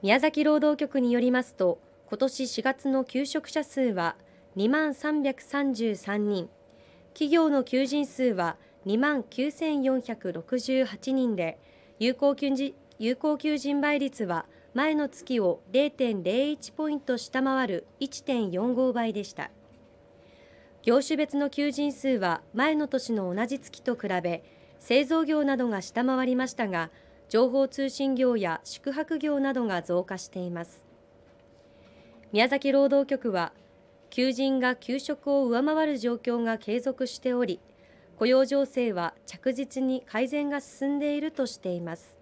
宮崎労働局によりますと今年4月の求職者数は2万333人企業の求人数は2万9468人で有効求人有効求人倍率は前の月を0.01ポイント下回る1.45倍でした業種別の求人数は前の年の同じ月と比べ製造業などが下回りましたが情報通信業や宿泊業などが増加しています宮崎労働局は求人が給食を上回る状況が継続しており雇用情勢は着実に改善が進んでいるとしています